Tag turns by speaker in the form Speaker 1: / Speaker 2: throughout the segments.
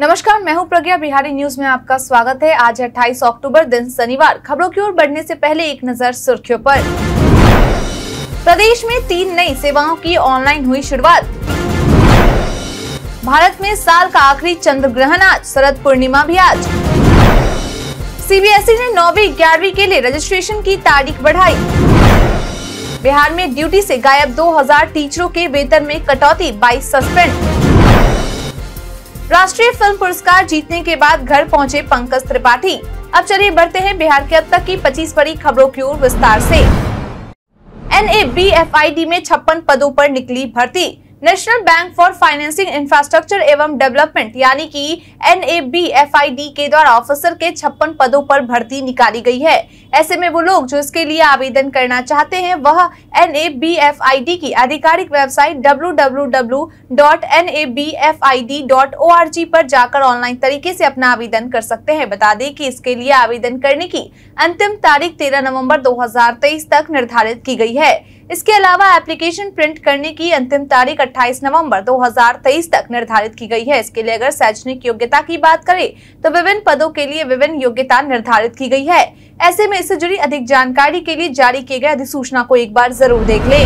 Speaker 1: नमस्कार मैं हूं प्रज्ञा बिहारी न्यूज में आपका स्वागत है आज 28 अक्टूबर दिन शनिवार खबरों की ओर बढ़ने से पहले एक नजर सुर्खियों पर प्रदेश में तीन नई सेवाओं की ऑनलाइन हुई शुरुआत भारत में साल का आखिरी चंद्र ग्रहण आज शरद पूर्णिमा भी आज सीबीएसई ने नौवीं ग्यारहवीं के लिए रजिस्ट्रेशन की तारीख बढ़ाई बिहार में ड्यूटी से गायब 2000 टीचरों के वेतन में कटौती 22 सस्पेंड राष्ट्रीय फिल्म पुरस्कार जीतने के बाद घर पहुंचे पंकज त्रिपाठी अब चलिए बढ़ते हैं बिहार के अब तक की पच्चीस बड़ी खबरों की ओर विस्तार से एन में छप्पन पदों पर निकली भर्ती national bank for financing infrastructure एवं डेवलपमेंट यानी कि एन के द्वारा ऑफिसर के छप्पन पदों पर भर्ती निकाली गई है ऐसे में वो लोग जो इसके लिए आवेदन करना चाहते हैं वह एन की आधिकारिक वेबसाइट www.nabfid.org पर जाकर ऑनलाइन तरीके से अपना आवेदन कर सकते हैं बता दें कि इसके लिए आवेदन करने की अंतिम तारीख 13 नवंबर 2023 तक निर्धारित की गई है इसके अलावा एप्लीकेशन प्रिंट करने की अंतिम तारीख 28 नवंबर 2023 तक निर्धारित की गई है इसके लिए अगर शैक्षणिक योग्यता की बात करें तो विभिन्न पदों के लिए विभिन्न योग्यता निर्धारित की गई है ऐसे में इससे जुड़ी अधिक जानकारी के लिए जारी किए गए अधिसूचना को एक बार जरूर देख ले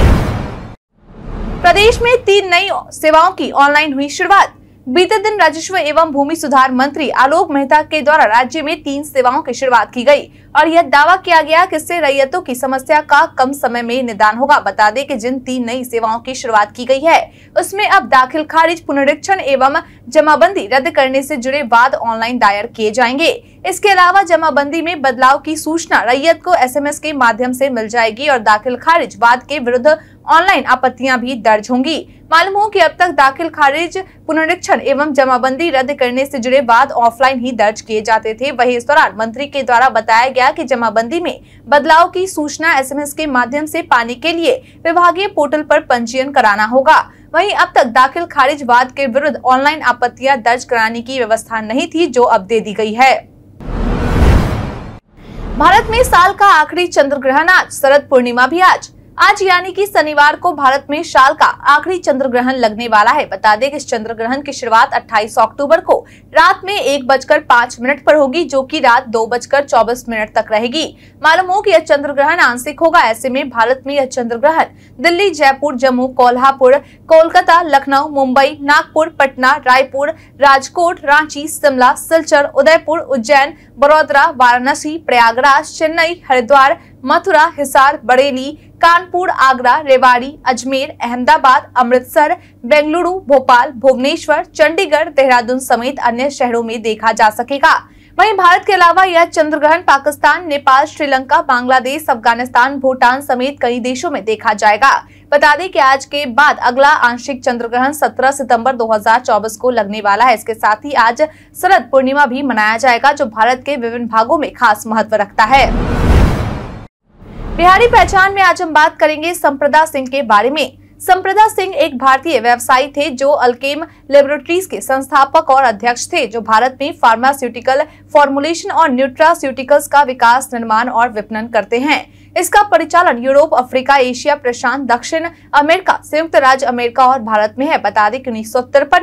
Speaker 1: प्रदेश में तीन नई सेवाओं की ऑनलाइन हुई शुरुआत बीते दिन राजस्व एवं भूमि सुधार मंत्री आलोक मेहता के द्वारा राज्य में तीन सेवाओं की शुरुआत की गई और यह दावा किया गया कि इससे रैयतों की समस्या का कम समय में निदान होगा बता दें कि जिन तीन नई सेवाओं की शुरुआत की गई है उसमें अब दाखिल खारिज पुनरीक्षण एवं जमाबंदी रद्द करने से जुड़े वाद ऑनलाइन दायर किए जाएंगे इसके अलावा जमाबंदी में बदलाव की सूचना रैयत को एसएमएस के माध्यम से मिल जाएगी और दाखिल खारिज वाद के विरुद्ध ऑनलाइन आपत्तियां भी दर्ज होंगी मालूम हो कि अब तक दाखिल खारिज पुनरीक्षण एवं जमाबंदी रद्द करने से जुड़े वाद ऑफलाइन ही दर्ज किए जाते थे वही इस दौरान मंत्री के द्वारा बताया गया गया कि जमाबंदी में बदलाव की सूचना एसएमएस के माध्यम से पाने के लिए विभागीय पोर्टल पर पंजीयन कराना होगा वहीं अब तक दाखिल खारिज वाद के विरुद्ध ऑनलाइन आपत्तियां दर्ज कराने की व्यवस्था नहीं थी जो अब दे दी गई है भारत में साल का आखिरी चंद्र ग्रहण आज शरद पूर्णिमा भी आज आज यानी कि शनिवार को भारत में साल का आखिरी चंद्र ग्रहण लगने वाला है बता दें कि इस चंद्र ग्रहण की शुरुआत 28 अक्टूबर को रात में एक बजकर पाँच मिनट पर होगी जो कि रात दो बजकर चौबीस मिनट तक रहेगी मालूम हो कि यह चंद्र ग्रहण आंशिक होगा ऐसे में भारत में यह चंद्र ग्रहण दिल्ली जयपुर जम्मू कोल्हापुर कोलकाता लखनऊ मुंबई नागपुर पटना रायपुर राजकोट रांची शिमला सिलचर उदयपुर उज्जैन बड़ोदरा वाराणसी प्रयागराज चेन्नई हरिद्वार मथुरा हिसार बरेली कानपुर आगरा रेवाड़ी अजमेर अहमदाबाद अमृतसर बेंगलुरु भोपाल भुवनेश्वर चंडीगढ़ देहरादून समेत अन्य शहरों में देखा जा सकेगा वहीं भारत के अलावा यह चंद्रग्रहण पाकिस्तान नेपाल श्रीलंका बांग्लादेश अफगानिस्तान भूटान समेत कई देशों में देखा जाएगा बता दें कि आज के बाद अगला आंशिक चंद्र ग्रहण सत्रह सितम्बर दो को लगने वाला है इसके साथ ही आज शरद पूर्णिमा भी मनाया जाएगा जो भारत के विभिन्न भागों में खास महत्व रखता है बिहारी पहचान में आज हम बात करेंगे संप्रदा सिंह के बारे में संप्रदा सिंह एक भारतीय व्यवसायी थे जो अल्केम लेबोरेटरीज के संस्थापक और अध्यक्ष थे जो भारत में फार्मास्यूटिकल फॉर्मुलेशन और न्यूट्रास्यूटिकल्स का विकास निर्माण और विपणन करते हैं इसका परिचालन यूरोप अफ्रीका एशिया प्रशांत दक्षिण अमेरिका संयुक्त राज्य अमेरिका और भारत में है बता दें कि उन्नीस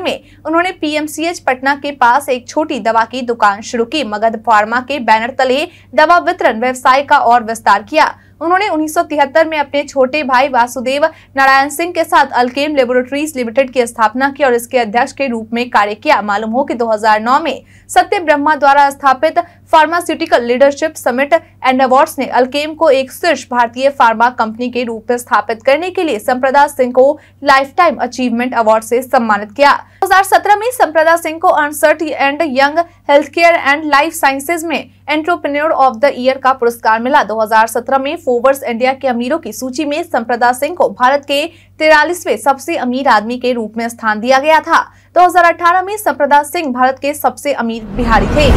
Speaker 1: में उन्होंने पीएमसीएच पटना के पास एक छोटी दवा की दुकान शुरू की मगध फार्मा के बैनर तले दवा वितरण व्यवसाय का और विस्तार किया उन्होंने 1973 में अपने छोटे भाई वासुदेव नारायण सिंह के साथ अल्केम लेबोरेटरीज लिमिटेड की स्थापना की और इसके अध्यक्ष के रूप में कार्य किया मालूम हो कि 2009 में सत्य ब्रह्मा द्वारा स्थापित pharmaceutical leadership summit and awards ने अल्केम को एक शीर्ष भारतीय फार्मा कंपनी के रूप में स्थापित करने के लिए संप्रदा सिंह को लाइफ टाइम अचीवमेंट अवार्ड से सम्मानित किया 2017 में संप्रदा सिंह को Ernst and Young health care and life sciences में एंट्रोप्रनोर ऑफ द ईयर का पुरस्कार मिला 2017 में फोवर्स इंडिया के अमीरों की सूची में संप्रदा सिंह को भारत के तिरालीसवे सबसे अमीर आदमी के रूप में स्थान दिया गया था 2018 में संप्रदा सिंह भारत के सबसे अमीर बिहारी थे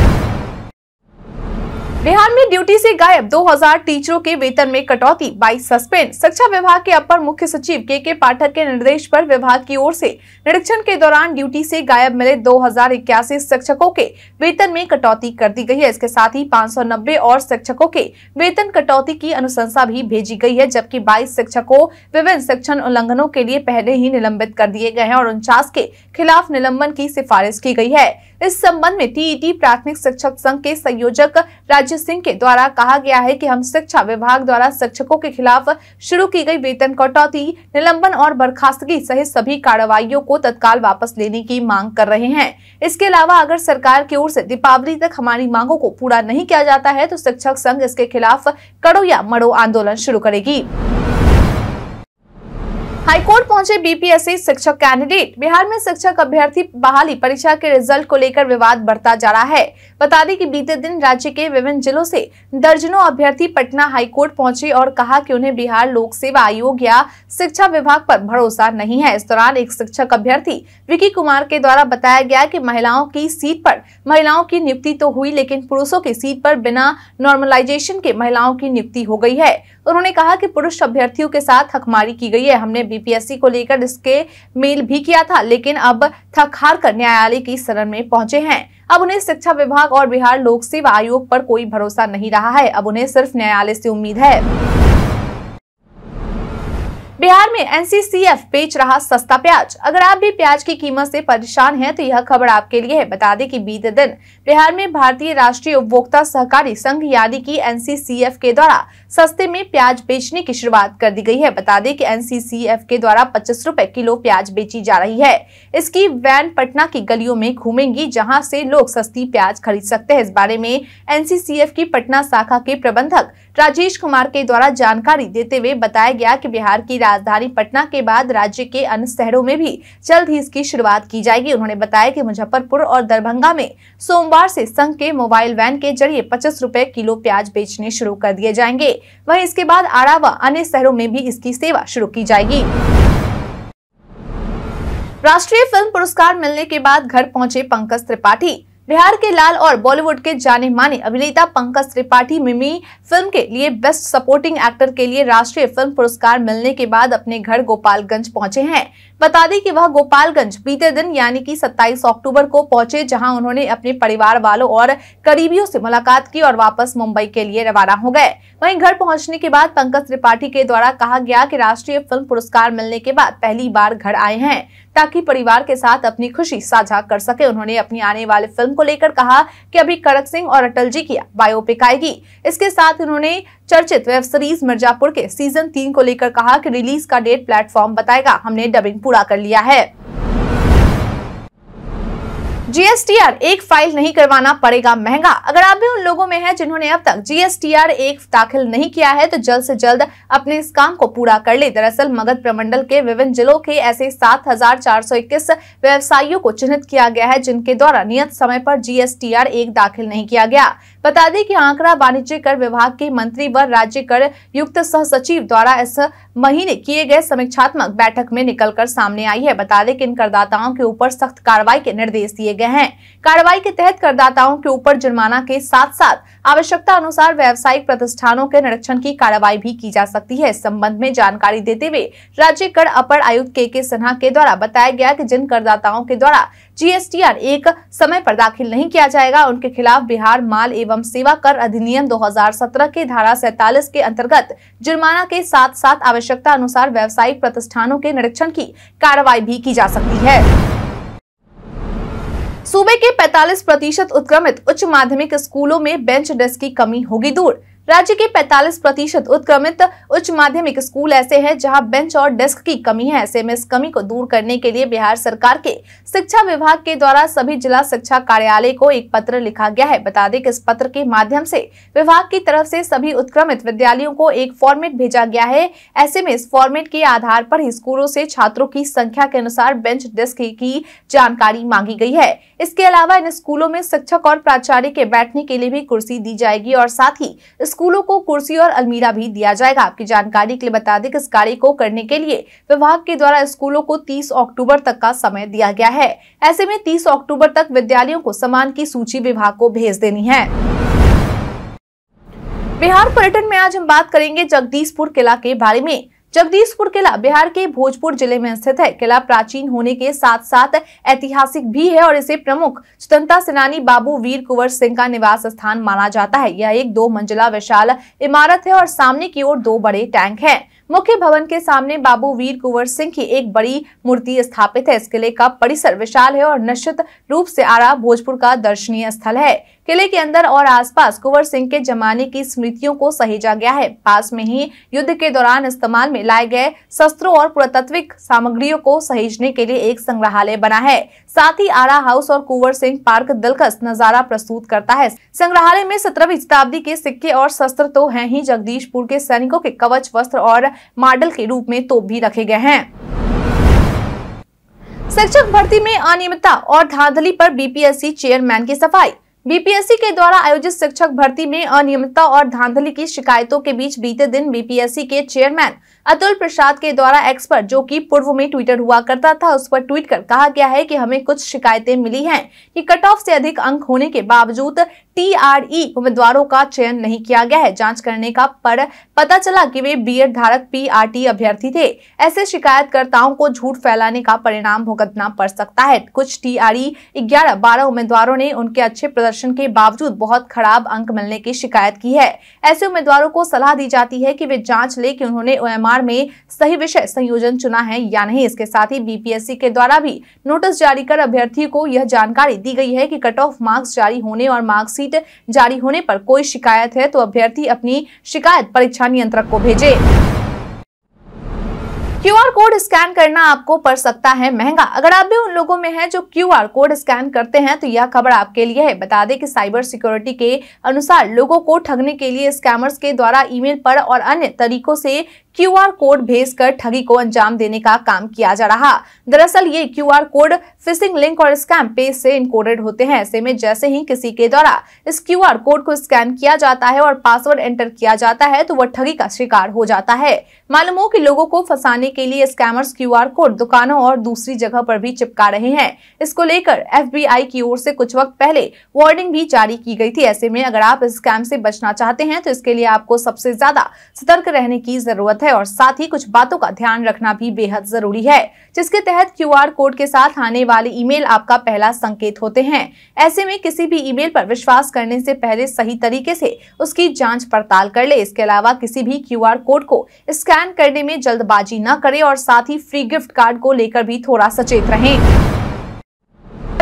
Speaker 1: बिहार में ड्यूटी से गायब 2000 टीचरों के वेतन में कटौती बाईस सस्पेंड शिक्षा विभाग के अपर मुख्य सचिव के के पाठक के निर्देश पर विभाग की ओर से निरीक्षण के दौरान ड्यूटी से गायब मिले दो शिक्षकों के वेतन में कटौती कर दी गई है इसके साथ ही 590 और शिक्षकों के वेतन कटौती की अनुशंसा भी भेजी गई है जबकि बाईस शिक्षकों विभिन्न शिक्षण उल्लंघनों के लिए पहले ही निलंबित कर दिए गए हैं और उनचास के खिलाफ निलंबन की सिफारिश की गई है इस संबंध में टीईटी प्राथमिक शिक्षक संघ के संयोजक राज्य सिंह के द्वारा कहा गया है कि हम शिक्षा विभाग द्वारा शिक्षकों के खिलाफ शुरू की गई वेतन कटौती निलंबन और बर्खास्तगी सहित सभी कार्रवाईयों को तत्काल वापस लेने की मांग कर रहे हैं इसके अलावा अगर सरकार की ओर से दीपावली तक हमारी मांगों को पूरा नहीं किया जाता है तो शिक्षक संघ इसके खिलाफ कड़ो या मड़ो आंदोलन शुरू करेगी हाईकोर्ट पहुंचे बीपीएससी शिक्षक कैंडिडेट बिहार में शिक्षक अभ्यर्थी बहाली परीक्षा के रिजल्ट को लेकर विवाद बढ़ता जा रहा है बता दें कि बीते दिन राज्य के विभिन्न जिलों से दर्जनों अभ्यर्थी पटना हाईकोर्ट पहुंचे और कहा कि उन्हें बिहार लोक सेवा आयोग या शिक्षा विभाग पर भरोसा नहीं है इस दौरान एक शिक्षक अभ्यर्थी विकी कुमार के द्वारा बताया गया की महिलाओं की सीट पर महिलाओं की नियुक्ति तो हुई लेकिन पुरुषों की सीट पर बिना नॉर्मलाइजेशन के महिलाओं की नियुक्ति हो गई है उन्होंने कहा कि पुरुष अभ्यर्थियों के साथ थकमारी की गई है हमने बीपीएससी को लेकर इसके मेल भी किया था लेकिन अब थक हार कर न्यायालय की शरण में पहुंचे हैं अब उन्हें शिक्षा विभाग और बिहार लोक सेवा आयोग पर कोई भरोसा नहीं रहा है अब उन्हें सिर्फ न्यायालय से उम्मीद है बिहार में एनसीसीएफ बेच रहा सस्ता प्याज अगर आप भी प्याज की कीमत से परेशान हैं तो यह खबर आपके लिए है बता दें कि बीते दिन बिहार में भारतीय राष्ट्रीय उपभोक्ता सहकारी संघ यानी की एनसीसीएफ के द्वारा सस्ते में प्याज बेचने की शुरुआत कर दी गई है बता दें कि एनसीसीएफ के द्वारा पच्चीस रूपए किलो प्याज बेची जा रही है इसकी वैन पटना की गलियों में घूमेंगी जहाँ से लोग सस्ती प्याज खरीद सकते हैं इस बारे में एनसीसीएफ की पटना शाखा के प्रबंधक राजेश कुमार के द्वारा जानकारी देते हुए बताया गया की बिहार की राजधानी पटना के बाद राज्य के अन्य शहरों में भी जल्द ही इसकी शुरुआत की जाएगी उन्होंने बताया कि मुजफ्फरपुर और दरभंगा में सोमवार से संघ के मोबाइल वैन के जरिए पच्चीस रूपए किलो प्याज बेचने शुरू कर दिए जाएंगे वही इसके बाद आरा व अन्य शहरों में भी इसकी सेवा शुरू की जाएगी राष्ट्रीय फिल्म पुरस्कार मिलने के बाद घर पहुंचे पंकज त्रिपाठी बिहार के लाल और बॉलीवुड के जाने माने अभिनेता पंकज त्रिपाठी मिमी फिल्म के लिए बेस्ट सपोर्टिंग एक्टर के लिए राष्ट्रीय फिल्म पुरस्कार मिलने के बाद अपने घर गोपालगंज पहुंचे हैं बता दें कि वह गोपालगंज बीते दिन यानी कि 27 अक्टूबर को पहुंचे जहां उन्होंने अपने परिवार वालों और करीबियों से मुलाकात की और वापस मुंबई के लिए रवाना हो गए वहीं घर पहुंचने के बाद पंकज त्रिपाठी के द्वारा कहा गया कि राष्ट्रीय फिल्म पुरस्कार मिलने के बाद पहली बार घर आए हैं ताकि परिवार के साथ अपनी खुशी साझा कर सके उन्होंने अपनी आने वाली फिल्म को को लेकर कहा कि अभी करक सिंह और अटल जी की बायोपिक आएगी इसके साथ उन्होंने चर्चित वेब सीरीज मिर्जापुर के सीजन तीन को लेकर कहा कि रिलीज का डेट प्लेटफॉर्म बताएगा हमने डबिंग पूरा कर लिया है जीएसटीआर एक फाइल नहीं करवाना पड़ेगा महंगा अगर आप भी उन लोगों में हैं जिन्होंने अब तक जीएसटीआर एक दाखिल नहीं किया है तो जल्द से जल्द अपने इस काम को पूरा कर ले दरअसल मगध प्रमंडल के विभिन्न जिलों के ऐसे 7,421 व्यवसायियों को चिन्हित किया गया है जिनके द्वारा नियत समय पर जीएसटीआर एक दाखिल नहीं किया गया बता दें कि आंकड़ा वाणिज्य कर विभाग के मंत्री व राज्य कर युक्त सह सचिव द्वारा इस महीने किए गए समीक्षात्मक बैठक में निकलकर सामने आई है बता दें कि इन करदाताओं के ऊपर सख्त कार्रवाई के निर्देश दिए गए गए हैं कार्रवाई के तहत करदाताओं के ऊपर जुर्माना के साथ साथ आवश्यकता अनुसार व्यावसायिक प्रतिष्ठानों के निरीक्षण की कार्रवाई भी की जा सकती है इस संबंध में जानकारी देते हुए राज्य कर अपर आयुक्त के के सिन्हा के द्वारा बताया गया की जिन करदाताओं के द्वारा जी एक समय आरोप दाखिल नहीं किया जाएगा उनके खिलाफ बिहार माल एवं सेवा कर अधिनियम दो के धारा सैतालीस के अंतर्गत जुर्माना के साथ साथ आवश्यकता अनुसार व्यावसायिक प्रतिष्ठानों के निरीक्षण की कार्रवाई भी की जा सकती है सूबे के 45 प्रतिशत उत्क्रमित उच्च माध्यमिक स्कूलों में बेंच डेस्क की कमी होगी दूर राज्य के 45 प्रतिशत उत्क्रमित उच्च माध्यमिक स्कूल ऐसे हैं जहां बेंच और डेस्क की कमी है ऐसे में इस कमी को दूर करने के लिए बिहार सरकार के शिक्षा विभाग के द्वारा सभी जिला शिक्षा कार्यालय को एक पत्र लिखा गया है बता दें कि इस पत्र के माध्यम से विभाग की तरफ से सभी उत्क्रमित विद्यालयों को एक फॉर्मेट भेजा गया है ऐसे में इस फॉर्मेट के आधार पर ही स्कूलों से छात्रों की संख्या के अनुसार बेंच डेस्क की जानकारी मांगी गई है इसके अलावा इन स्कूलों में शिक्षक और प्राचार्य के बैठने के लिए भी कुर्सी दी जाएगी और साथ ही स्कूलों को कुर्सी और अलमीरा भी दिया जाएगा आपकी जानकारी के लिए बता दें कि इस कार्य को करने के लिए विभाग के द्वारा स्कूलों को तीस अक्टूबर तक का समय दिया गया है ऐसे में तीस अक्टूबर तक विद्यालयों को समान की सूची विभाग को भेज देनी है बिहार पर्यटन में आज हम बात करेंगे जगदीशपुर किला के बारे में जगदीशपुर किला बिहार के भोजपुर जिले में स्थित है किला प्राचीन होने के साथ साथ ऐतिहासिक भी है और इसे प्रमुख स्वतंत्रता सेनानी बाबू वीर कुंवर सिंह का निवास स्थान माना जाता है यह एक दो मंजिला विशाल इमारत है और सामने की ओर दो बड़े टैंक है मुख्य भवन के सामने बाबू वीर कुंवर सिंह की एक बड़ी मूर्ति स्थापित है इस किले का परिसर विशाल है और निश्चित रूप से आरा भोजपुर का दर्शनीय स्थल है किले के अंदर और आसपास कुंवर सिंह के जमाने की स्मृतियों को सहेजा गया है पास में ही युद्ध के दौरान इस्तेमाल में लाए गए शस्त्रों और पुरातत्विक सामग्रियों को सहेजने के लिए एक संग्रहालय बना है साथ ही आरा हाउस और कुंवर सिंह पार्क दिलकश नजारा प्रस्तुत करता है संग्रहालय में सत्रहवीं शताब्दी के सिक्के और शस्त्र तो है ही जगदीशपुर के सैनिकों के कवच वस्त्र और मॉडल के रूप में तोप भी रखे गए हैं शिक्षक भर्ती में अनियमितता और धांधली पर बीपीएससी चेयरमैन की सफाई बीपीएससी के द्वारा आयोजित शिक्षक भर्ती में अनियमितता और धांधली की शिकायतों के बीच बीते दिन बीपीएससी के चेयरमैन अतुल प्रसाद के द्वारा एक्सपर्ट जो कि पूर्व में ट्विटर हुआ करता था उस पर ट्वीट कर कहा गया है कि हमें कुछ शिकायतें मिली हैं कि कट ऑफ से अधिक अंक होने के बावजूद टीआरई उम्मीदवारों का चयन नहीं किया गया है जांच करने का पर पता चला कि वे बी धारक पीआरटी अभ्यर्थी थे ऐसे शिकायतकर्ताओं को झूठ फैलाने का परिणाम भुगतना पड़ सकता है कुछ टीआरई 11, 12 उम्मीदवारों ने उनके अच्छे प्रदर्शन के बावजूद बहुत खराब अंक मिलने की शिकायत की है ऐसे उम्मीदवारों को सलाह दी जाती है की वे जाँच ले की उन्होंने ओ में सही विषय संयोजन चुना है या नहीं इसके साथ ही बीपीएससी के द्वारा भी नोटिस जारी कर अभ्यर्थी को यह जानकारी दी गई है की कट ऑफ मार्क्स जारी होने और मार्क्स सीट जारी होने पर कोई शिकायत है तो अभ्यर्थी अपनी शिकायत परीक्षा नियंत्रक को भेजे क्यूआर कोड स्कैन करना आपको पड़ सकता है महंगा अगर आप भी उन लोगों में हैं जो क्यूआर कोड स्कैन करते हैं तो यह खबर आपके लिए है बता दें कि साइबर सिक्योरिटी के अनुसार लोगों को ठगने के लिए स्कैमर्स के द्वारा ईमेल पर और अन्य तरीकों से क्यूआर कोड भेजकर ठगी को अंजाम देने का काम किया जा रहा दरअसल ये क्यूआर कोड फिशिंग लिंक और स्कैम पेज से इनकोडेड होते हैं ऐसे में जैसे ही किसी के द्वारा इस क्यूआर कोड को स्कैन किया जाता है और पासवर्ड एंटर किया जाता है तो वह ठगी का शिकार हो जाता है मालूम हो की लोगों को फंसाने के लिए स्कैमर्स क्यू कोड दुकानों और दूसरी जगह पर भी चिपका रहे हैं इसको लेकर एफ की ओर से कुछ वक्त पहले वार्निंग भी जारी की गई थी ऐसे में अगर आप स्कैम से बचना चाहते हैं तो इसके लिए आपको सबसे ज्यादा सतर्क रहने की जरूरत जरूरत है और साथ ही कुछ बातों का ध्यान रखना भी बेहद जरूरी है जिसके तहत क्यूआर कोड के साथ आने वाले ईमेल आपका पहला संकेत होते हैं ऐसे में किसी भी ईमेल पर विश्वास करने से पहले सही तरीके से उसकी जांच पड़ताल कर ले इसके अलावा किसी भी क्यू कोड को स्कैन करने में जल्दबाजी न करे और साथ ही फ्री गिफ्ट कार्ड को लेकर भी थोड़ा सचेत रहे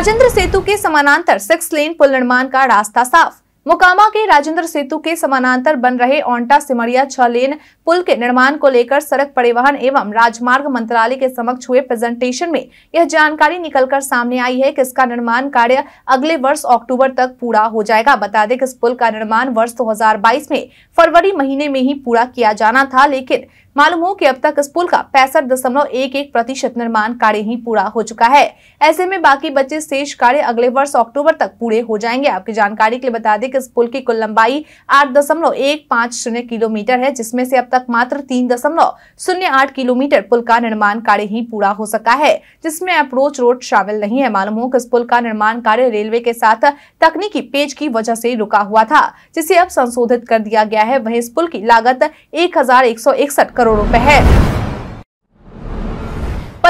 Speaker 1: राजेंद्र सेतु के समानांतर सिक्स लेन पुल निर्माण का रास्ता साफ मुकामा के राजेंद्र सेतु के समानांतर बन रहे ओंटा सिमरिया छह लेन पुल के निर्माण को लेकर सड़क परिवहन एवं राजमार्ग मंत्रालय के समक्ष हुए प्रेजेंटेशन में यह जानकारी निकलकर सामने आई है कि इसका निर्माण कार्य अगले वर्ष अक्टूबर तक पूरा हो जाएगा बता दें कि इस पुल का निर्माण वर्ष 2022 में फरवरी महीने में ही पूरा किया जाना था लेकिन मालूम हो कि अब तक इस पुल का पैंसठ दशमलव एक एक प्रतिशत निर्माण कार्य ही पूरा हो चुका है ऐसे में बाकी बचे शेष कार्य अगले वर्ष अक्टूबर तक पूरे हो जाएंगे आपकी जानकारी के लिए बता दें कि इस पुल की कुल लंबाई आठ दशमलव एक पाँच शून्य किलोमीटर है जिसमें से अब तक मात्र तीन दशमलव शून्य आठ किलोमीटर पुल का निर्माण कार्य ही पूरा हो सका है जिसमे अप्रोच रोड शामिल नहीं है मालूम हो कि इस पुल का निर्माण कार्य रेलवे के साथ तकनीकी पेज की वजह से रुका हुआ था जिसे अब संशोधित कर दिया गया है वही इस पुल की लागत एक हजार एक सौ इकसठ करोड़ रुपए है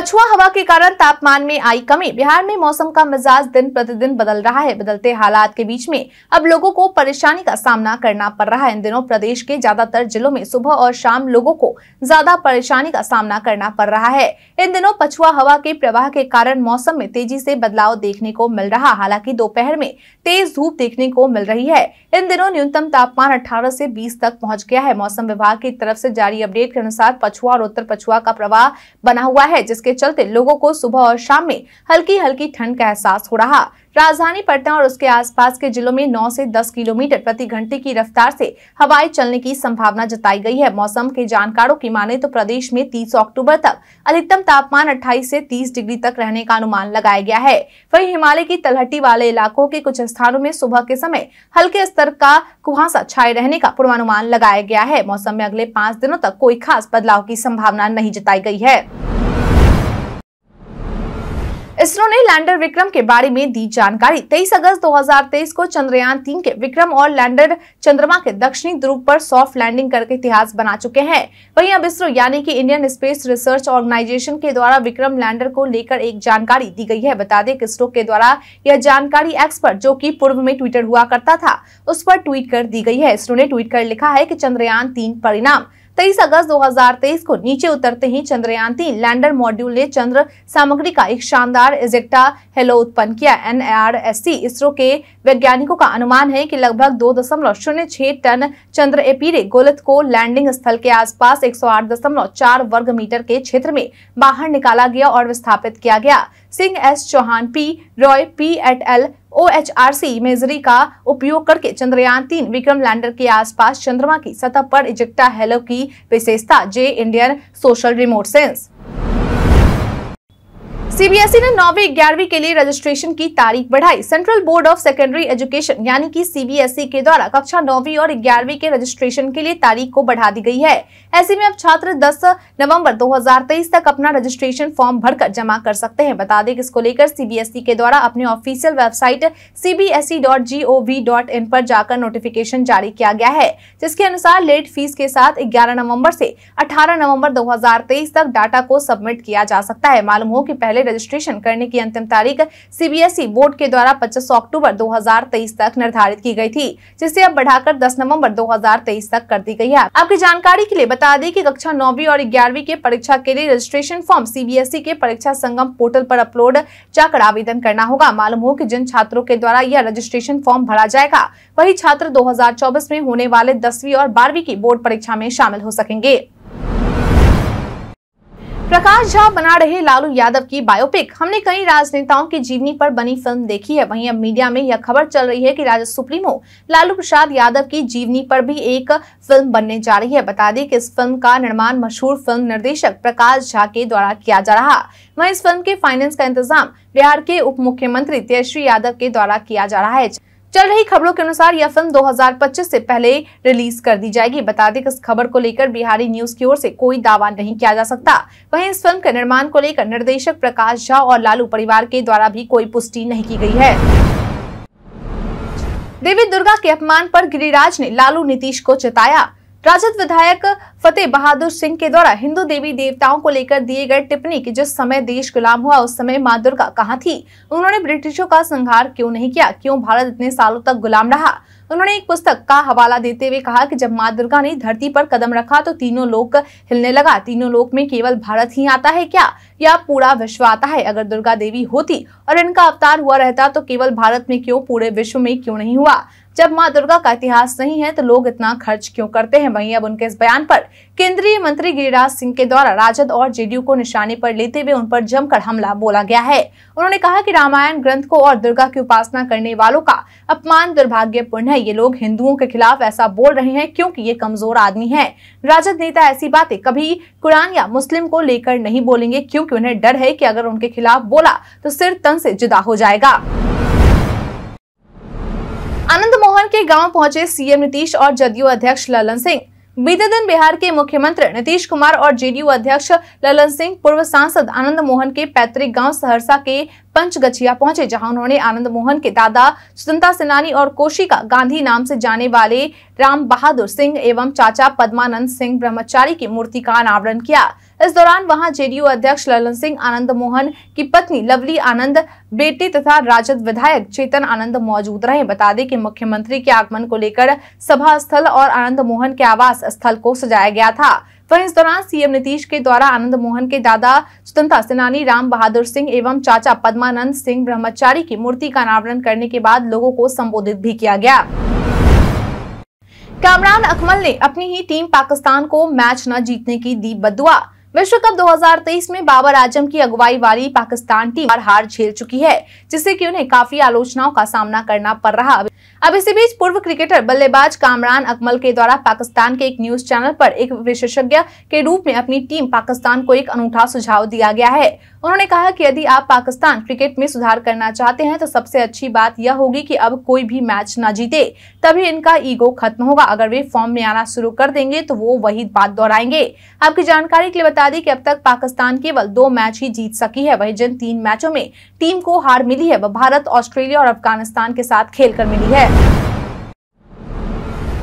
Speaker 1: पछुआ हवा के कारण तापमान में आई कमी बिहार में मौसम का मिजाज दिन प्रतिदिन बदल रहा है बदलते हालात के बीच में अब लोगों को परेशानी का सामना करना पड़ रहा है इन दिनों प्रदेश के ज्यादातर जिलों में सुबह और शाम लोगों को ज्यादा परेशानी का सामना करना पड़ रहा है इन दिनों पछुआ हवा के प्रवाह के कारण मौसम में तेजी से बदलाव देखने को मिल रहा हालांकि दोपहर में तेज धूप देखने को मिल रही है इन दिनों न्यूनतम तापमान अठारह से बीस तक पहुँच गया है मौसम विभाग की तरफ से जारी अपडेट के अनुसार पछुआ और उत्तर पछुआ का प्रवाह बना हुआ है जिसके के चलते लोगों को सुबह और शाम में हल्की हल्की ठंड का एहसास हो रहा राजधानी पटना और उसके आसपास के जिलों में 9 से 10 किलोमीटर प्रति घंटे की रफ्तार से हवाएं चलने की संभावना जताई गई है मौसम के जानकारों की माने तो प्रदेश में 30 अक्टूबर तक अधिकतम तापमान 28 से 30 डिग्री तक रहने का अनुमान लगाया गया है वहीं हिमालय की तलहटी वाले इलाकों के कुछ स्थानों में सुबह के समय हल्के स्तर का कुहासा छाये रहने का पूर्वानुमान लगाया गया है मौसम में अगले पाँच दिनों तक कोई खास बदलाव की संभावना नहीं जताई गयी है इसरो ने लैंडर विक्रम के बारे में दी जानकारी 23 अगस्त 2023 को चंद्रयान तीन के विक्रम और लैंडर चंद्रमा के दक्षिणी ध्रुव पर सॉफ्ट लैंडिंग करके इतिहास बना चुके हैं वहीं अब इसरो यानी कि इंडियन स्पेस रिसर्च ऑर्गेनाइजेशन के द्वारा विक्रम लैंडर को लेकर एक जानकारी दी गई है बता दें कि इसरो के द्वारा यह जानकारी एक्सपर्ट जो की पूर्व में ट्विटर हुआ करता था उस पर ट्वीट कर दी गई है इसरो ने ट्वीट कर लिखा है की चंद्रयान तीन परिणाम तेईस अगस्त 2023 को नीचे उतरते ही चंद्रयान तीन लैंडर मॉड्यूल ने चंद्र सामग्री का एक शानदार इजेक्टा हेलो उत्पन्न किया एन इसरो के वैज्ञानिकों का अनुमान है कि लगभग दो दशमलव शून्य छह टन चंद्र एपीरे गोलत को लैंडिंग स्थल के आसपास चार वर्ग मीटर के क्षेत्र में बाहर निकाला गया और विस्थापित किया गया Singh S Chauhan P Roy P et al O H R C imagery का उपयोग करके चंद्रयान तीन विक्रम लैंडर के आसपास चंद्रमा की सतह पर इजेक्टा हेलो की विशेषता J Indian social remote sense CBSE ने नौवीं ग्यारहवीं के लिए रजिस्ट्रेशन की तारीख बढ़ाई central board of secondary education यानी कि सीबीएसई के द्वारा कक्षा नौवीं और ग्यारहवीं के रजिस्ट्रेशन के लिए तारीख को बढ़ा दी गई है ऐसे में अब छात्र 10 नवंबर 2023 तक अपना रजिस्ट्रेशन फॉर्म भरकर जमा कर सकते हैं बता दें कि इसको लेकर सीबीएसई के द्वारा अपने ऑफिसियल वेबसाइट सी पर जाकर नोटिफिकेशन जारी किया गया है जिसके अनुसार लेट फीस के साथ ग्यारह नवम्बर ऐसी अठारह नवम्बर दो तक डाटा को सबमिट किया जा सकता है मालूम हो की पहले रजिस्ट्रेशन करने की अंतिम तारीख सीबीएसई e बोर्ड के द्वारा 25 अक्टूबर 2023 तक निर्धारित की गई थी जिसे अब बढ़ाकर 10 नवंबर 2023 तक कर दी गई है आपकी जानकारी के लिए बता दें कि कक्षा नौवीं और ग्यारहवीं के परीक्षा के लिए रजिस्ट्रेशन फॉर्म सीबीएसई के परीक्षा संगम पोर्टल पर अपलोड जाकर आवेदन करना होगा मालूम हो की जिन छात्रों के द्वारा यह रजिस्ट्रेशन फॉर्म भरा जाएगा वही छात्र दो में होने वाले दसवीं और बारहवीं की बोर्ड परीक्षा में शामिल हो सकेंगे प्रकाश झा बना रहे लालू यादव की बायोपिक हमने कई राजनेताओं की जीवनी पर बनी फिल्म देखी है वहीं अब मीडिया में यह खबर चल रही है कि राजद सुप्रीमो लालू प्रसाद यादव की जीवनी पर भी एक फिल्म बनने जा रही है बता दें कि इस फिल्म का निर्माण मशहूर फिल्म निर्देशक प्रकाश झा के द्वारा किया जा रहा वहीं इस फिल्म के फाइनेंस का इंतजाम बिहार के उप मुख्यमंत्री तेजस्वी यादव के द्वारा किया जा रहा है चल रही खबरों के अनुसार यह फिल्म 2025 से पहले रिलीज कर दी जाएगी बता दें कि इस खबर को लेकर बिहारी न्यूज की ओर से कोई दावा नहीं किया जा सकता वहीं इस फिल्म के निर्माण को लेकर निर्देशक प्रकाश झा और लालू परिवार के द्वारा भी कोई पुष्टि नहीं की गई है देवी दुर्गा के अपमान पर गिरिराज ने लालू नीतीश को चेताया राजद विधायक फतेह बहादुर सिंह के द्वारा हिंदू देवी देवताओं को लेकर दिए गए टिप्पणी की जिस समय देश गुलाम हुआ उस समय माँ दुर्गा कहाँ थी उन्होंने ब्रिटिशों का संहार क्यों नहीं किया क्यों भारत इतने सालों तक गुलाम रहा उन्होंने एक पुस्तक का हवाला देते हुए कहा कि जब माँ दुर्गा ने धरती पर कदम रखा तो तीनों लोक हिलने लगा तीनों लोक में केवल भारत ही आता है क्या या पूरा विश्व आता है अगर दुर्गा देवी होती और इनका अवतार हुआ रहता तो केवल भारत में क्यों पूरे विश्व में क्यों नहीं हुआ जब माँ दुर्गा का इतिहास नहीं है तो लोग इतना खर्च क्यों करते हैं वहीं अब उनके इस बयान पर केंद्रीय मंत्री गिरिराज सिंह के द्वारा राजद और जेडीयू को निशाने पर लेते हुए उन पर जमकर हमला बोला गया है उन्होंने कहा कि रामायण ग्रंथ को और दुर्गा की उपासना करने वालों का अपमान दुर्भाग्यपूर्ण है ये लोग हिंदुओं के खिलाफ ऐसा बोल रहे हैं क्योंकि ये कमजोर आदमी है राजद नेता ऐसी बातें कभी कुरान या मुस्लिम को लेकर नहीं बोलेंगे क्योंकि उन्हें डर है की अगर उनके खिलाफ बोला तो सिर तन से जुदा हो जाएगा आनंद मोहन के गांव पहुंचे सीएम नीतीश और जदयू अध्यक्ष ललन सिंह बीते दिन बिहार के मुख्यमंत्री नीतीश कुमार और जेडीयू अध्यक्ष ललन सिंह पूर्व सांसद आनंद मोहन के पैतृक गांव सहरसा के पंचगछिया पहुंचे जहां उन्होंने आनंद मोहन के दादा स्वतंत्रता सेनानी और कोशिका गांधी नाम से जाने वाले राम बहादुर सिंह एवं चाचा पद्मानंद सिंह ब्रह्मचारी की मूर्ति का अनावरण किया इस दौरान वहां जेडीयू अध्यक्ष ललन सिंह आनंद मोहन की पत्नी लवली आनंद बेटे तथा राजद विधायक चेतन आनंद मौजूद रहे बता दें कि मुख्यमंत्री के आगमन को लेकर सभा स्थल और आनंद मोहन के आवास स्थल को सजाया गया था वहीं इस दौरान सीएम नीतीश के द्वारा आनंद मोहन के दादा स्वतंत्रता सेनानी राम बहादुर सिंह एवं चाचा पद्मानंद सिंह ब्रह्मचारी की मूर्ति का अनावरण करने के बाद लोगों को संबोधित भी किया गया कामरान अकमल ने अपनी ही टीम पाकिस्तान को मैच न जीतने की दी बदुआ विश्व कप 2023 में बाबर आजम की अगुवाई वाली पाकिस्तान टीम हार झेल चुकी है जिससे कि उन्हें काफी आलोचनाओं का सामना करना पड़ रहा अब इसी बीच पूर्व क्रिकेटर बल्लेबाज कामरान अकमल के द्वारा पाकिस्तान के एक न्यूज चैनल पर एक विशेषज्ञ के रूप में अपनी टीम पाकिस्तान को एक अनूठा सुझाव दिया गया है उन्होंने कहा कि यदि आप पाकिस्तान क्रिकेट में सुधार करना चाहते हैं तो सबसे अच्छी बात यह होगी कि अब कोई भी मैच न जीते तभी इनका ईगो खत्म होगा अगर वे फॉर्म में आना शुरू कर देंगे तो वो वही बात दोहराएंगे आपकी जानकारी के लिए बता दें कि अब तक पाकिस्तान केवल दो मैच ही जीत सकी है वही जिन तीन मैचों में टीम को हार मिली है वह भारत ऑस्ट्रेलिया और अफगानिस्तान के साथ खेलकर मिली है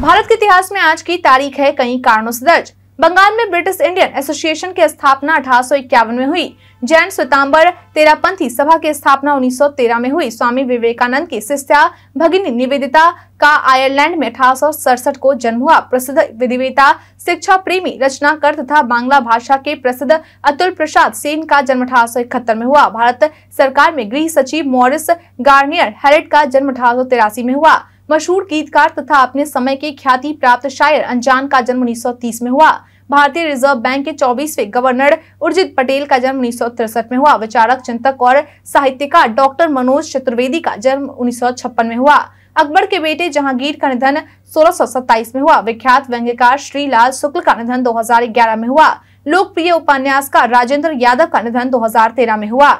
Speaker 1: भारत के इतिहास में आज की तारीख है कई कारणों से दर्ज बंगाल में ब्रिटिश इंडियन एसोसिएशन की स्थापना अठारह में हुई जैन स्वतंबर तेरापंथी सभा की स्थापना 1913 में हुई स्वामी विवेकानंद की शिष्या भगिनी निवेदिता का आयरलैंड में अठारह को जन्म हुआ प्रसिद्ध विधिवेता शिक्षा प्रेमी कर तथा बांग्ला भाषा के प्रसिद्ध अतुल प्रसाद सेन का जन्म अठारह में हुआ भारत सरकार में गृह सचिव मॉरिस गार्नियर हेरेट का जन्म अठारह में हुआ मशहूर गीतकार तथा अपने समय के ख्याति प्राप्त शायर अनजान का जन्म 1930 में हुआ भारतीय रिजर्व बैंक के 24वें गवर्नर उर्जित पटेल का जन्म उन्नीस में हुआ विचारक चिंतक और साहित्यकार डॉक्टर मनोज चतुर्वेदी का जन्म उन्नीस में हुआ अकबर के बेटे जहांगीर का निधन सोलह में हुआ विख्यात व्यंग्यकार श्रीलाल शुक्ल का निधन 2011 में हुआ लोकप्रिय उपन्यासकार राजेंद्र यादव का निधन 2013 में हुआ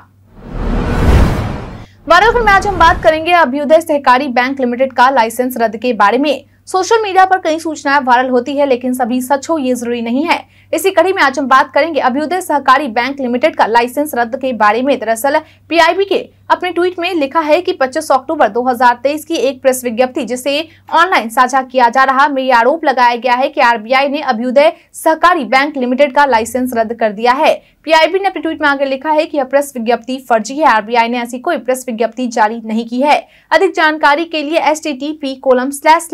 Speaker 1: वारोखंड में आज हम बात करेंगे अभ्युदय सहकारी बैंक लिमिटेड का लाइसेंस रद्द के बारे में सोशल मीडिया पर कई सूचनाएं वायरल होती है लेकिन सभी सच हो ये जरूरी नहीं है इसी कड़ी में आज हम बात करेंगे अभ्युदय सहकारी बैंक लिमिटेड का लाइसेंस रद्द के बारे में दरअसल पीआईबी के अपने ट्वीट में लिखा है कि 25 अक्टूबर 2023 की एक प्रेस विज्ञप्ति जिसे ऑनलाइन साझा किया जा रहा में आरोप लगाया गया है की आर ने अभ्युदय सहकारी बैंक लिमिटेड का लाइसेंस रद्द कर दिया है पीआईबी ने अपने ट्वीट में आगे लिखा है की यह प्रेस विज्ञप्ति फर्जी है आरबीआई ने ऐसी कोई प्रेस विज्ञप्ति जारी नहीं की है अधिक जानकारी के लिए S T T P colon slash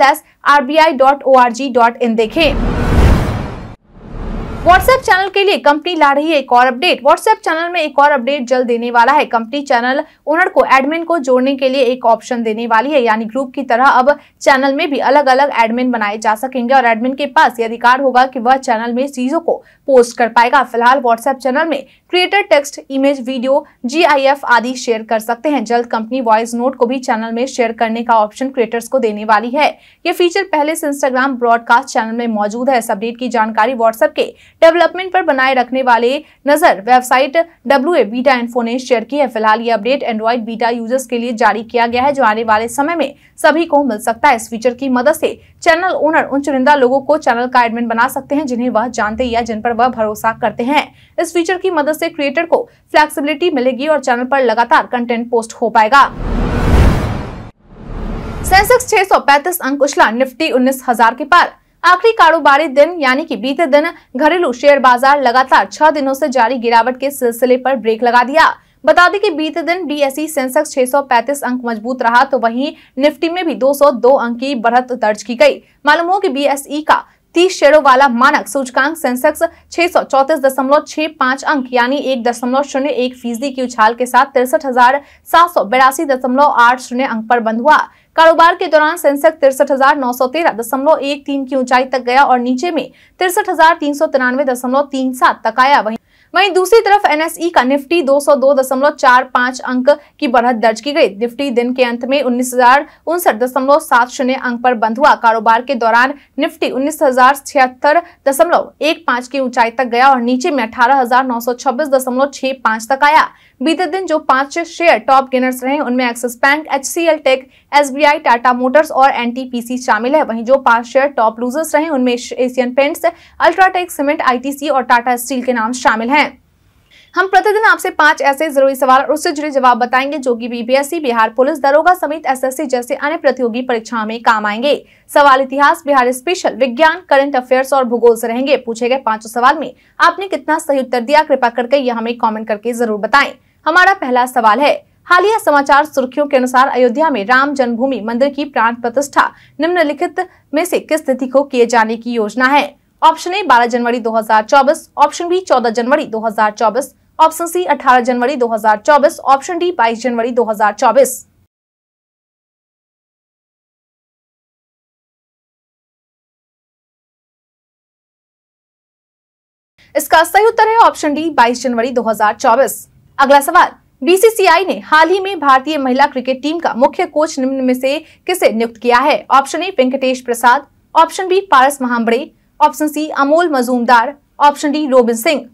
Speaker 1: RBI dot O R G dot in देखें व्हाट्सएप चैनल के लिए कंपनी ला रही है एक और अपडेट व्हाट्सएप चैनल में एक और अपडेट जल्द देने वाला है कंपनी चैनल ओनर को एडमिन को जोड़ने के लिए एक ऑप्शन देने वाली है यानी ग्रुप की तरह अब चैनल में भी अलग अलग एडमिन बनाए जा सकेंगे और एडमिन के पास ये अधिकार होगा कि वह चैनल में चीजों को पोस्ट कर पाएगा फिलहाल व्हाट्सएप चैनल में क्रिएटर टेक्स्ट इमेज वीडियो जी आदि शेयर कर सकते हैं जल्द कंपनी वॉइस नोट को भी चैनल में शेयर करने का ऑप्शन क्रिएटर्स को देने वाली है ये फीचर पहले से इंस्टाग्राम ब्रॉडकास्ट चैनल में मौजूद है इस अपडेट की जानकारी व्हाट्सएप के डेवलपमेंट पर बनाए रखने वाले नजर वेबसाइट डब्ल्यू बीटा इन्फो ने शेयर की है फिलहाल ये अपडेट एंड्रॉइड बीटा यूजर्स के लिए जारी किया गया है जो आने वाले समय में सभी को मिल सकता है इस फीचर की मदद से चैनल ओनर उन चुनिंदा लोगों को चैनल का एडमिन बना सकते हैं जिन्हें वह जानते या जिन पर वह भरोसा करते हैं इस फीचर की मदद से क्रिएटर को फ्लेक्सिबिलिटी मिलेगी और चैनल पर लगातार कंटेंट पोस्ट हो पाएगा सेंसेक्स 635 अंक उछला निफ्टी उन्नीस हजार के पार आखिरी कारोबारी दिन यानी कि बीते दिन घरेलू शेयर बाजार लगातार छह दिनों से जारी गिरावट के सिलसिले पर ब्रेक लगा दिया बता दें कि बीते दिन बीएसई सेंसेक्स 635 अंक मजबूत रहा तो वहीं निफ्टी में भी 202 अंक की बढ़त दर्ज की गई मालूम हो कि बीएसई e का 30 शेयरों वाला मानक सूचकांक सेंसेक्स छह अंक यानी एक दशमलव शून्य एक फीसदी की उछाल के साथ तिरसठ हजार सात सौ बयासी दशमलव आठ शून्य अंक पर बंद हुआ कारोबार के दौरान सेंसेक्स तिरसठ हजार नौ सौ तेरह दशमलव एक तीन की ऊंचाई तक गया और नीचे में तिरसठ हजार तीन सौ तिरानवे दशमलव तीन सात तक आया वही वहीं दूसरी तरफ एनएसई का निफ्टी 202.45 अंक की बढ़त दर्ज की गई निफ्टी दिन के अंत में उन्नीस अंक पर बंद हुआ कारोबार के दौरान निफ्टी उन्नीस की ऊंचाई तक गया और नीचे में अठारह तक आया बीते दिन जो पांच शेयर टॉप गेनर्स रहे उनमें Axis bank H tech I Tata Motors और सी शामिल है वहीं जो पांच शेयर टॉप लूजर्स रहे उनमें Asian Paints UltraTech cement C और टाटा स्टील के नाम शामिल हैं हम प्रतिदिन आपसे पांच ऐसे जरूरी सवाल और उससे जुड़े जवाब बताएंगे जो कि बीबीएससी बिहार पुलिस दरोगा समेत एसएससी जैसे अन्य प्रतियोगी परीक्षाओं में काम आएंगे सवाल इतिहास बिहार स्पेशल विज्ञान करंट अफेयर्स और भूगोल से रहेंगे पूछे गए पांचों सवाल में आपने कितना सही उत्तर दिया कृपा करके यहाँ हमें कॉमेंट करके जरूर बताएं हमारा पहला सवाल है हालिया समाचार सुर्खियों के अनुसार अयोध्या में राम जन्मभूमि मंदिर की प्राण प्रतिष्ठा निम्नलिखित में से किस तिथि को किए जाने की योजना है ऑप्शन ए 12 जनवरी 2024, ऑप्शन बी 14 जनवरी 2024, ऑप्शन सी 18 जनवरी 2024, ऑप्शन डी 22 जनवरी 2024। इसका सही उत्तर है ऑप्शन डी 22 जनवरी 2024। अगला सवाल बीसीसीआई ने हाल ही में भारतीय महिला क्रिकेट टीम का मुख्य कोच निम्न में से किसे नियुक्त किया है option A Venkatesh Prasad option B Paras Mhambrey option C Amol Muzumdar option D Robin Singh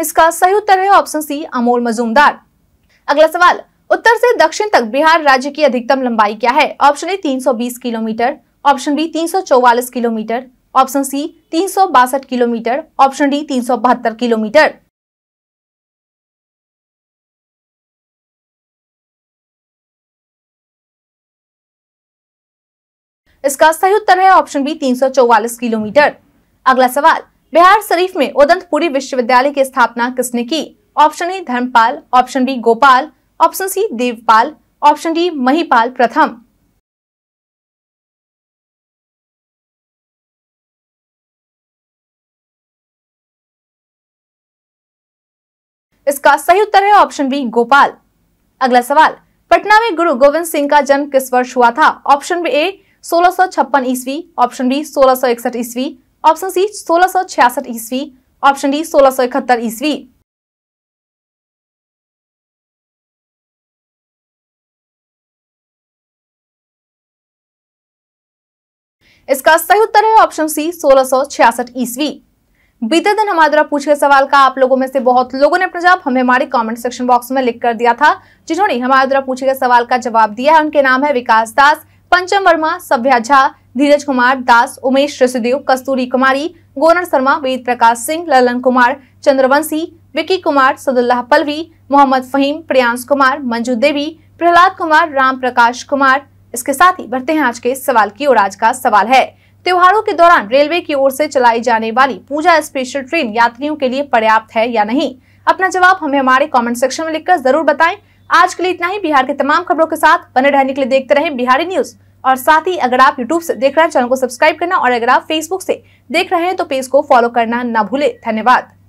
Speaker 1: इसका सही उत्तर है ऑप्शन सी अमोल मजूमदार अगला सवाल उत्तर से दक्षिण तक बिहार राज्य की अधिकतम लंबाई क्या है option A 320 kilometre option B तीन किलोमीटर ऑप्शन सी तीन किलोमीटर ऑप्शन डी तीन किलोमीटर इसका सही उत्तर है ऑप्शन बी तीन किलोमीटर अगला सवाल बिहार शरीफ में उदंतपुरी विश्वविद्यालय की स्थापना किसने की option A Dharmapal option B Gopal option C Devapal option D Mahipal प्रथम इसका सही उत्तर है ऑप्शन बी गोपाल अगला सवाल पटना में गुरु गोविंद सिंह का जन्म किस वर्ष हुआ था ऑप्शन बी ए सोलह ईस्वी ऑप्शन बी सोलह ईस्वी ऑप्शन सी सोलह ईस्वी ऑप्शन डी सोलह ईस्वी इसका सही उत्तर है ऑप्शन सी सोलह ईस्वी बीते दिन हमारे द्वारा पूछे गए सवाल का आप लोगों में से बहुत लोगों ने अपना जवाब हमें हमारे कमेंट सेक्शन बॉक्स में लिख कर दिया था जिन्होंने हमारे द्वारा पूछे गए सवाल का जवाब दिया है उनके नाम है विकास दास पंचम वर्मा सभ्या झा धीरज कुमार दास उमेश ऋषिदेव कस्तूरी कुमारी गोनर शर्मा वेद प्रकाश सिंह ललन कुमार चंद्रवंशी विकी कुमार सदुल्लाह पलवी मोहम्मद फहीम प्रियांश कुमार मंजू देवी प्रहलाद कुमार राम प्रकाश कुमार इसके साथ ही बढ़ते हैं आज के सवाल की और आज का सवाल है त्योहारों के दौरान रेलवे की ओर से चलाई जाने वाली पूजा स्पेशल ट्रेन यात्रियों के लिए पर्याप्त है या नहीं अपना जवाब हमें हमारे कॉमेंट सेक्शन में लिखकर जरूर बताएं आज के लिए इतना ही बिहार के तमाम खबरों के साथ बने रहने के लिए देखते रहे बिहारी न्यूज और साथ ही अगर आप यूट्यूब ऐसी देख रहे हैं चैनल को सब्सक्राइब करना और अगर आप फेसबुक ऐसी देख रहे हैं तो पेज को फॉलो करना न भूले धन्यवाद